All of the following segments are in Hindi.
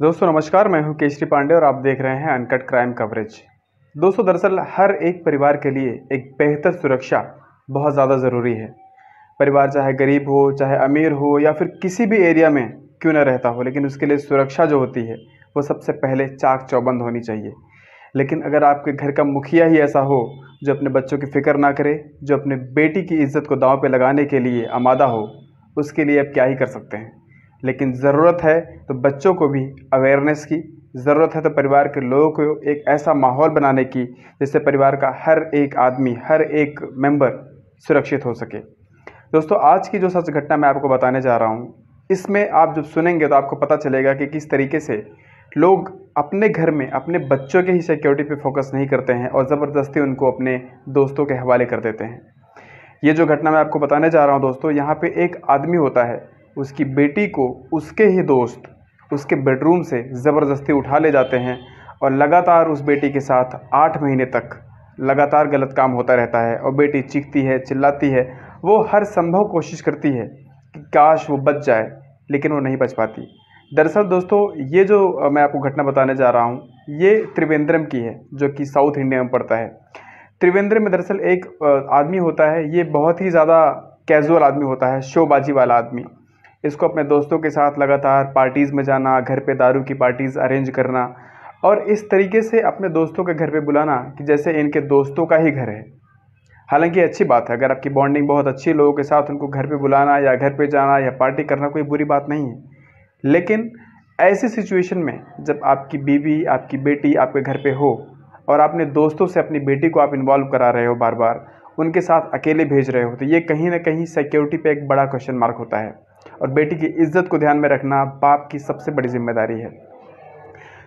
दोस्तों नमस्कार मैं हूं केशरी पांडे और आप देख रहे हैं अनकट क्राइम कवरेज दोस्तों दरअसल हर एक परिवार के लिए एक बेहतर सुरक्षा बहुत ज़्यादा ज़रूरी है परिवार चाहे गरीब हो चाहे अमीर हो या फिर किसी भी एरिया में क्यों ना रहता हो लेकिन उसके लिए सुरक्षा जो होती है वो सबसे पहले चाक चौबंद होनी चाहिए लेकिन अगर आपके घर का मुखिया ही ऐसा हो जो अपने बच्चों की फ़िक्र ना करे जो अपने बेटी की इज्जत को दांव पे लगाने के लिए आमादा हो उसके लिए आप क्या ही कर सकते हैं लेकिन ज़रूरत है तो बच्चों को भी अवेयरनेस की ज़रूरत है तो परिवार के लोगों को एक ऐसा माहौल बनाने की जिससे परिवार का हर एक आदमी हर एक मेंबर सुरक्षित हो सके दोस्तों आज की जो सच घटना मैं आपको बताने जा रहा हूँ इसमें आप जब सुनेंगे तो आपको पता चलेगा कि किस तरीके से लोग अपने घर में अपने बच्चों के ही सिक्योरिटी पे फोकस नहीं करते हैं और ज़बरदस्ती उनको अपने दोस्तों के हवाले कर देते हैं ये जो घटना मैं आपको बताने जा रहा हूँ दोस्तों यहाँ पे एक आदमी होता है उसकी बेटी को उसके ही दोस्त उसके बेडरूम से ज़बरदस्ती उठा ले जाते हैं और लगातार उस बेटी के साथ आठ महीने तक लगातार गलत काम होता रहता है और बेटी चीखती है चिल्लाती है वो हर संभव कोशिश करती है कि काश वो बच जाए लेकिन वो नहीं बच पाती दरअसल दोस्तों ये जो मैं आपको घटना बताने जा रहा हूँ ये त्रिवेंद्रम की है जो कि साउथ इंडिया में पड़ता है त्रिवेंद्रम में दरअसल एक आदमी होता है ये बहुत ही ज़्यादा कैजुअल आदमी होता है शोबाजी वाला आदमी इसको अपने दोस्तों के साथ लगातार पार्टीज़ में जाना घर पे दारू की पार्टीज़ अरेंज करना और इस तरीके से अपने दोस्तों के घर पे बुलाना कि जैसे इनके दोस्तों का ही घर है हालांकि अच्छी बात है अगर आपकी बॉन्डिंग बहुत अच्छी लोगों के साथ उनको घर पे बुलाना या घर पे जाना या पार्टी करना कोई बुरी बात नहीं है लेकिन ऐसी सिचुएशन में जब आपकी बीवी आपकी बेटी आपके घर पर हो और आपने दोस्तों से अपनी बेटी को आप इन्वॉल्व करा रहे हो बार बार उनके साथ अकेले भेज रहे हो तो ये कहीं ना कहीं सिक्योरिटी पे एक बड़ा क्वेश्चन मार्क होता है और बेटी की इज्जत को ध्यान में रखना बाप की सबसे बड़ी जिम्मेदारी है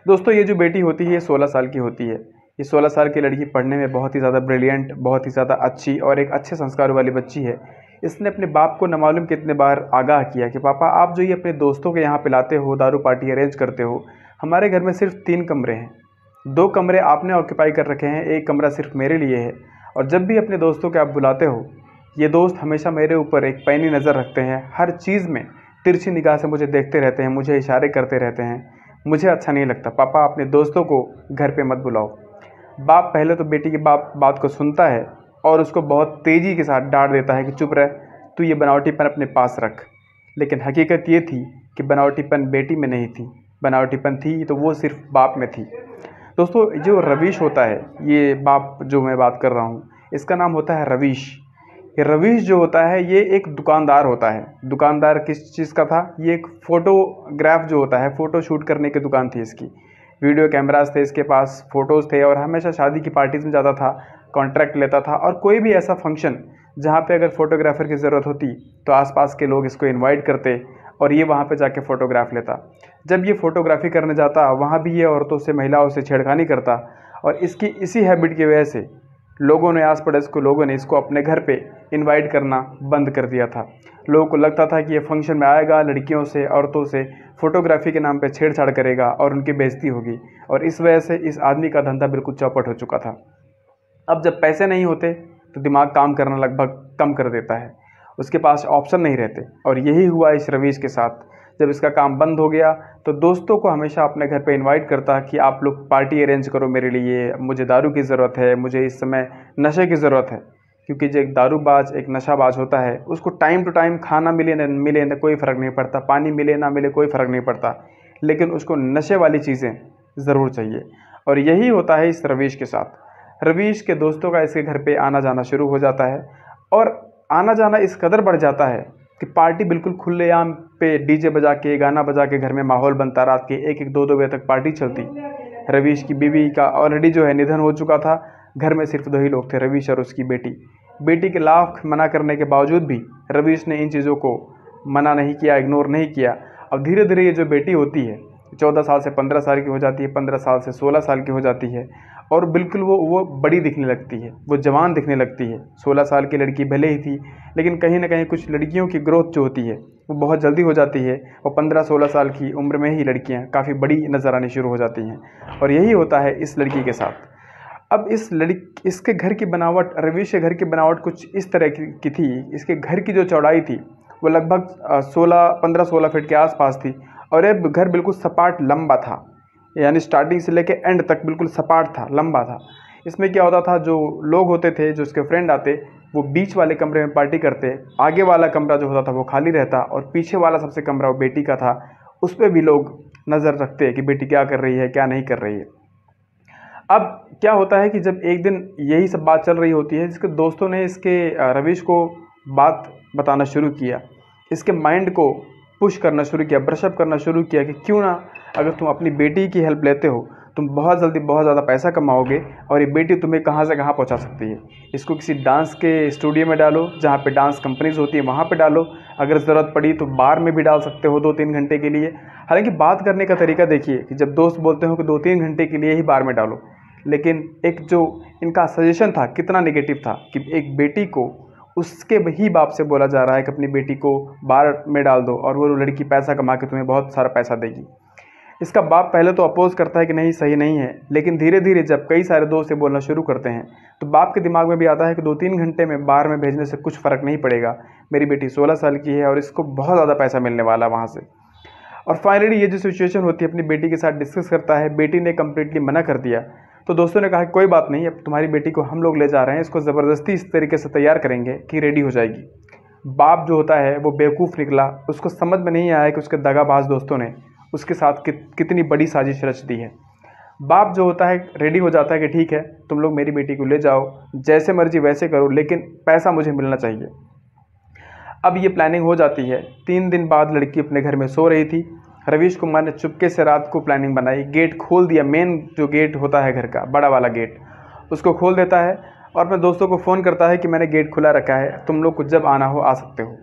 दोस्तों ये जो बेटी होती है ये सोलह साल की होती है ये सोलह साल की लड़की पढ़ने में बहुत ही ज़्यादा ब्रिलियंट बहुत ही ज़्यादा अच्छी और एक अच्छे संस्कार वाली बच्ची है इसने अपने बाप को नमालूम कितने बार आगाह किया कि पापा आप जो ये अपने दोस्तों के यहाँ पिलाते हो दारू पार्टी अरेंज करते हो हमारे घर में सिर्फ तीन कमरे हैं दो कमरे आपने ऑक्यूपाई कर रखे हैं एक कमरा सिर्फ मेरे लिए है और जब भी अपने दोस्तों के आप बुलाते हो ये दोस्त हमेशा मेरे ऊपर एक पैनी नज़र रखते हैं हर चीज़ में तिरछी निगाह से मुझे देखते रहते हैं मुझे इशारे करते रहते हैं मुझे अच्छा नहीं लगता पापा अपने दोस्तों को घर पे मत बुलाओ बाप पहले तो बेटी के बाप बात को सुनता है और उसको बहुत तेज़ी के साथ डांट देता है कि चुप रह तू ये बनावटीपन अपने पास रख लेकिन हकीकत ये थी कि बनावटीपन बेटी में नहीं थी बनावटीपन थी तो वो सिर्फ बाप में थी दोस्तों जो रवीश होता है ये बाप जो मैं बात कर रहा हूँ इसका नाम होता है रवीश कि रवीश जो होता है ये एक दुकानदार होता है दुकानदार किस चीज़ का था ये एक फ़ोटोग्राफ जो होता है फ़ोटो शूट करने की दुकान थी इसकी वीडियो कैमराज थे इसके पास फ़ोटोज़ थे और हमेशा शादी की पार्टीज़ में जाता था कॉन्ट्रैक्ट लेता था और कोई भी ऐसा फंक्शन जहाँ पे अगर फ़ोटोग्राफ़र की ज़रूरत होती तो आसपास के लोग इसको इनवाइट करते और ये वहाँ पे जाके फ़ोटोग्राफ लेता जब ये फ़ोटोग्राफी करने जाता वहाँ भी ये औरतों से महिलाओं से छेड़खानी करता और इसकी इसी हैबिट की वजह से लोगों ने आस पड़ोस को लोगों ने इसको अपने घर पे इनवाइट करना बंद कर दिया था लोगों को लगता था कि ये फंक्शन में आएगा लड़कियों से औरतों से फ़ोटोग्राफी के नाम पे छेड़छाड़ करेगा और उनकी बेइज्जती होगी और इस वजह से इस आदमी का धंधा बिल्कुल चौपट हो चुका था अब जब पैसे नहीं होते तो दिमाग काम करना लगभग कम कर देता है उसके पास ऑप्शन नहीं रहते और यही हुआ इस रवीश के साथ जब इसका काम बंद हो गया तो दोस्तों को हमेशा अपने घर पे इनवाइट करता कि आप लोग पार्टी अरेंज करो मेरे लिए मुझे दारू की ज़रूरत है मुझे इस समय नशे की ज़रूरत है क्योंकि जो एक दारूबाज एक नशाबाज होता है उसको टाइम टू टाइम खाना मिले न मिले न कोई फ़र्क नहीं पड़ता पानी मिले ना मिले कोई फ़र्क नहीं पड़ता लेकिन उसको नशे वाली चीज़ें ज़रूर चाहिए और यही होता है इस रवीश के साथ रवीश के दोस्तों का इसके घर पर आना जाना शुरू हो जाता है और आना जाना इस कदर बढ़ जाता है कि पार्टी बिल्कुल खुलेआम पे डीजे बजा के गाना बजा के घर में माहौल बनता रात के एक एक दो दो बजे तक पार्टी चलती रवीश की बीवी का ऑलरेडी जो है निधन हो चुका था घर में सिर्फ दो ही लोग थे रवीश और उसकी बेटी बेटी के लाख मना करने के बावजूद भी रवीश ने इन चीज़ों को मना नहीं किया इग्नोर नहीं किया अब धीरे धीरे ये जो बेटी होती है चौदह साल से पंद्रह साल की हो जाती है पंद्रह साल से सोलह साल की हो जाती है और बिल्कुल वो वो बड़ी दिखने लगती है वो जवान दिखने लगती है सोलह साल की लड़की भले ही थी लेकिन कहीं ना कहीं कुछ लड़कियों की ग्रोथ जो होती है वो बहुत जल्दी हो जाती है और पंद्रह सोलह साल की उम्र में ही लड़कियाँ काफ़ी बड़ी नज़र आनी शुरू हो जाती हैं और यही होता है इस लड़की के साथ अब इस लड़की इसके घर की बनावट रवीश के घर की बनावट कुछ इस तरह की थी इसके घर की जो चौड़ाई थी वो लगभग सोलह पंद्रह सोलह फिट के आसपास थी और ये घर बिल्कुल सपाट लंबा था यानी स्टार्टिंग से लेकर एंड तक बिल्कुल सपाट था लंबा था इसमें क्या होता था जो लोग होते थे जो उसके फ्रेंड आते वो बीच वाले कमरे में पार्टी करते आगे वाला कमरा जो होता था वो खाली रहता और पीछे वाला सबसे कमरा वो बेटी का था उस पर भी लोग नज़र रखते कि बेटी क्या कर रही है क्या नहीं कर रही है अब क्या होता है कि जब एक दिन यही सब बात चल रही होती है जिसके दोस्तों ने इसके रवीश को बात बताना शुरू किया इसके माइंड को पुश करना शुरू किया ब्रशअप करना शुरू किया कि क्यों ना अगर तुम अपनी बेटी की हेल्प लेते हो तुम बहुत जल्दी बहुत ज़्यादा पैसा कमाओगे और ये बेटी तुम्हें कहाँ से कहाँ पहुँचा सकती है इसको किसी डांस के स्टूडियो में डालो जहाँ पे डांस कंपनीज होती है वहाँ पे डालो अगर ज़रूरत पड़ी तो बार में भी डाल सकते हो दो तीन घंटे के लिए हालांकि बात करने का तरीका देखिए कि जब दोस्त बोलते हो कि दो तीन घंटे के लिए ही बार में डालो लेकिन एक जो इनका सजेशन था कितना निगेटिव था कि एक बेटी को उसके ही बाप से बोला जा रहा है कि अपनी बेटी को बार में डाल दो और वो लड़की पैसा कमा के तुम्हें बहुत सारा पैसा देगी इसका बाप पहले तो अपोज़ करता है कि नहीं सही नहीं है लेकिन धीरे धीरे जब कई सारे दोस्त ये बोलना शुरू करते हैं तो बाप के दिमाग में भी आता है कि दो तीन घंटे में बाहर में भेजने से कुछ फ़र्क नहीं पड़ेगा मेरी बेटी सोलह साल की है और इसको बहुत ज़्यादा पैसा मिलने वाला वहाँ से और फाइनली ये जो सिचुएशन होती है अपनी बेटी के साथ डिस्कस करता है बेटी ने कम्प्लीटली मना कर दिया तो दोस्तों ने कहा कोई बात नहीं अब तुम्हारी बेटी को हम लोग ले जा रहे हैं इसको ज़बरदस्ती इस तरीके से तैयार करेंगे कि रेडी हो जाएगी बाप जो होता है वो बेवकूफ़ निकला उसको समझ में नहीं आया कि उसके दगाबाज दोस्तों ने उसके साथ कित, कितनी बड़ी साजिश रच दी है बाप जो होता है रेडी हो जाता है कि ठीक है तुम लोग मेरी बेटी को ले जाओ जैसे मर्जी वैसे करो लेकिन पैसा मुझे मिलना चाहिए अब ये प्लानिंग हो जाती है तीन दिन बाद लड़की अपने घर में सो रही थी रवीश कुमार ने चुपके से रात को प्लानिंग बनाई गेट खोल दिया मेन जो गेट होता है घर का बड़ा वाला गेट उसको खोल देता है और अपने दोस्तों को फ़ोन करता है कि मैंने गेट खुला रखा है तुम लोग को जब आना हो आ सकते हो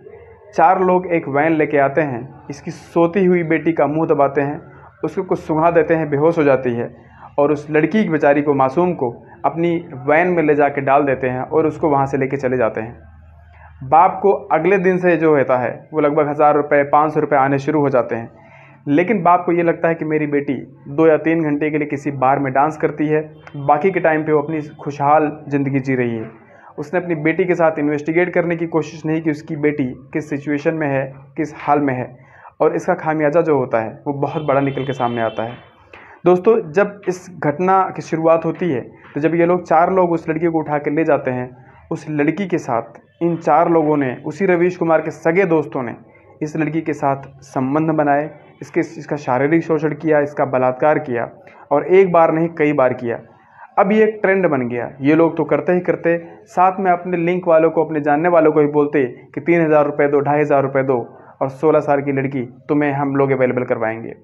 चार लोग एक वैन लेके आते हैं इसकी सोती हुई बेटी का मुंह दबाते हैं उसको कुछ सुंघा देते हैं बेहोश हो जाती है और उस लड़की की बेचारी को मासूम को अपनी वैन में ले जा डाल देते हैं और उसको वहाँ से लेके चले जाते हैं बाप को अगले दिन से जो होता है वो लगभग हज़ार रुपये पाँच सौ रुपये आने शुरू हो जाते हैं लेकिन बाप को ये लगता है कि मेरी बेटी दो या तीन घंटे के लिए किसी बार में डांस करती है बाकी के टाइम पे वो अपनी खुशहाल ज़िंदगी जी रही है उसने अपनी बेटी के साथ इन्वेस्टिगेट करने की कोशिश नहीं कि उसकी बेटी किस सिचुएशन में है किस हाल में है और इसका खामियाजा जो होता है वो बहुत बड़ा निकल के सामने आता है दोस्तों जब इस घटना की शुरुआत होती है तो जब ये लोग चार लोग उस लड़की को उठा के ले जाते हैं उस लड़की के साथ इन चार लोगों ने उसी रवीश कुमार के सगे दोस्तों ने इस लड़की के साथ संबंध बनाए इसके इसका शारीरिक शोषण किया इसका बलात्कार किया और एक बार नहीं कई बार किया अब ये एक ट्रेंड बन गया ये लोग तो करते ही करते साथ में अपने लिंक वालों को अपने जानने वालों को भी बोलते कि तीन हज़ार रुपये दो ढाई हज़ार रुपये दो और सोलह साल की लड़की तुम्हें हम लोग अवेलेबल करवाएंगे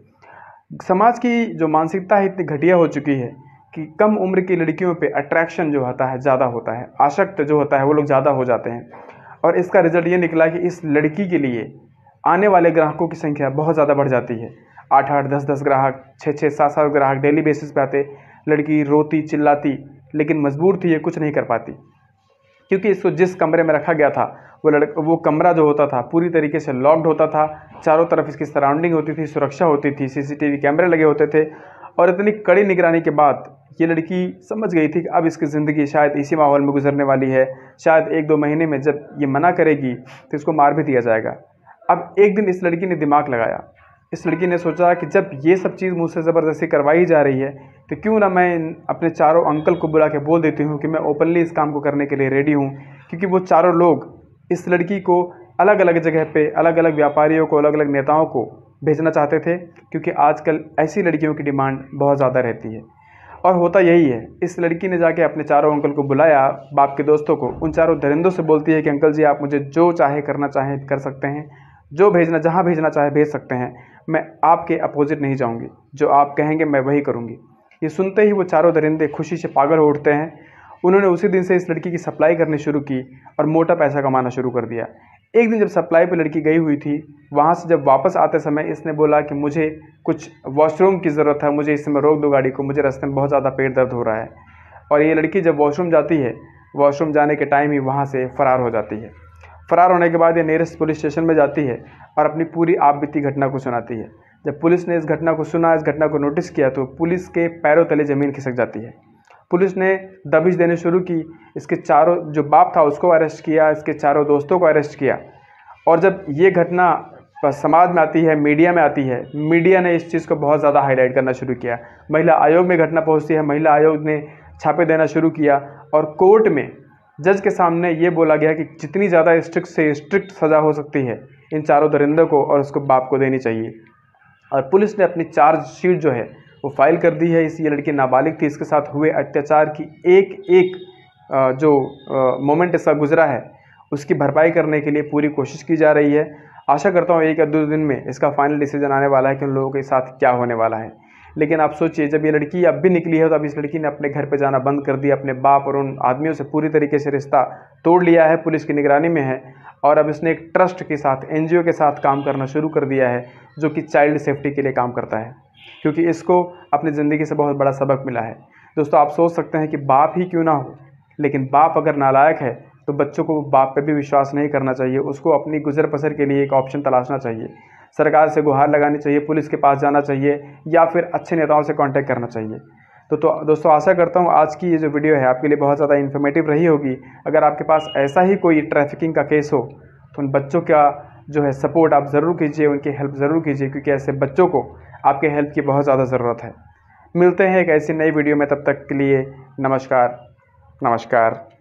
समाज की जो मानसिकता है इतनी घटिया हो चुकी है कि कम उम्र की लड़कियों पर अट्रैक्शन जो होता है ज़्यादा होता है आशक्त जो होता है वो लोग ज़्यादा हो जाते हैं और इसका रिजल्ट ये निकला कि इस लड़की के लिए आने वाले ग्राहकों की संख्या बहुत ज़्यादा बढ़ जाती है आठ आठ दस दस ग्राहक छः छः सात सात ग्राहक डेली बेसिस पे आते लड़की रोती चिल्लाती लेकिन मजबूर थी ये कुछ नहीं कर पाती क्योंकि इसको जिस कमरे में रखा गया था वो लड़का वो कमरा जो होता था पूरी तरीके से लॉक्ड होता था चारों तरफ इसकी सराउंडिंग होती थी सुरक्षा होती थी सीसीटीवी कैमरे लगे होते थे और इतनी कड़ी निगरानी के बाद ये लड़की समझ गई थी कि अब इसकी ज़िंदगी शायद इसी माहौल में गुजरने वाली है शायद एक दो महीने में जब ये मना करेगी तो इसको मार भी दिया जाएगा अब एक दिन इस लड़की ने दिमाग लगाया इस लड़की ने सोचा कि जब ये सब चीज़ मुझसे ज़बरदस्ती करवाई जा रही है तो क्यों ना मैं अपने चारों अंकल को बुला के बोल देती हूँ कि मैं ओपनली इस काम को करने के लिए रेडी हूँ क्योंकि वो चारों लोग इस लड़की को अलग अलग जगह पे अलग अलग व्यापारियों को अलग अलग नेताओं को भेजना चाहते थे क्योंकि आजकल ऐसी लड़कियों की डिमांड बहुत ज़्यादा रहती है और होता यही है इस लड़की ने जाके अपने चारों अंकल को बुलाया बाप के दोस्तों को उन चारों दरिंदों से बोलती है कि अंकल जी आप मुझे जो चाहे करना चाहें कर सकते हैं जो भेजना जहाँ भेजना चाहे भेज सकते हैं मैं आपके अपोजिट नहीं जाऊँगी जो आप कहेंगे मैं वही करूँगी ये सुनते ही वो चारों दरिंदे खुशी से पागल हो उठते हैं उन्होंने उसी दिन से इस लड़की की सप्लाई करनी शुरू की और मोटा पैसा कमाना शुरू कर दिया एक दिन जब सप्लाई पर लड़की गई हुई थी वहाँ से जब वापस आते समय इसने बोला कि मुझे कुछ वॉशरूम की ज़रूरत है मुझे इस समय रोक दो गाड़ी को मुझे रास्ते में बहुत ज़्यादा पेट दर्द हो रहा है और ये लड़की जब वॉशरूम जाती है वॉशरूम जाने के टाइम ही वहाँ से फ़रार हो जाती है फ़रार होने के बाद ये नियरेस्ट पुलिस स्टेशन में जाती है और अपनी पूरी आप बीती घटना को सुनाती है जब पुलिस ने इस घटना को सुना इस घटना को नोटिस किया तो पुलिस के पैरों तले ज़मीन खिसक जाती है पुलिस ने दबिश देने शुरू की इसके चारों जो बाप था उसको अरेस्ट किया इसके चारों दोस्तों को अरेस्ट किया और जब ये घटना समाज में आती है मीडिया में आती है मीडिया ने इस चीज़ को बहुत ज़्यादा हाईलाइट करना शुरू किया महिला आयोग में घटना पहुँचती है महिला आयोग ने छापे देना शुरू किया और कोर्ट में जज के सामने ये बोला गया कि जितनी ज़्यादा स्ट्रिक्ट से स्ट्रिक्ट सज़ा हो सकती है इन चारों दरिंदों को और उसको बाप को देनी चाहिए और पुलिस ने अपनी चार्जशीट जो है वो फाइल कर दी है इस ये लड़की नाबालिग थी इसके साथ हुए अत्याचार की एक एक जो मोमेंट ऐसा गुजरा है उसकी भरपाई करने के लिए पूरी कोशिश की जा रही है आशा करता हूँ एक या दो दिन में इसका फाइनल डिसीजन आने वाला है कि उन लोगों के साथ क्या होने वाला है लेकिन आप सोचिए जब ये लड़की अब भी निकली है तो अब इस लड़की ने अपने घर पर जाना बंद कर दिया अपने बाप और उन आदमियों से पूरी तरीके से रिश्ता तोड़ लिया है पुलिस की निगरानी में है और अब इसने एक ट्रस्ट के साथ एन के साथ काम करना शुरू कर दिया है जो कि चाइल्ड सेफ्टी के लिए काम करता है क्योंकि इसको अपनी ज़िंदगी से बहुत बड़ा सबक मिला है दोस्तों आप सोच सकते हैं कि बाप ही क्यों ना हो लेकिन बाप अगर नालायक है तो बच्चों को बाप पे भी विश्वास नहीं करना चाहिए उसको अपनी गुजर बसर के लिए एक ऑप्शन तलाशना चाहिए सरकार से गुहार लगानी चाहिए पुलिस के पास जाना चाहिए या फिर अच्छे नेताओं से कांटेक्ट करना चाहिए तो तो दोस्तों आशा करता हूँ आज की ये जो वीडियो है आपके लिए बहुत ज़्यादा इन्फॉर्मेटिव रही होगी अगर आपके पास ऐसा ही कोई ट्रैफिकिंग का केस हो तो उन बच्चों का जो है सपोर्ट आप ज़रूर कीजिए उनकी हेल्प ज़रूर कीजिए क्योंकि ऐसे बच्चों को आपके हेल्प की बहुत ज़्यादा ज़रूरत है मिलते हैं एक ऐसी नई वीडियो में तब तक के लिए नमस्कार नमस्कार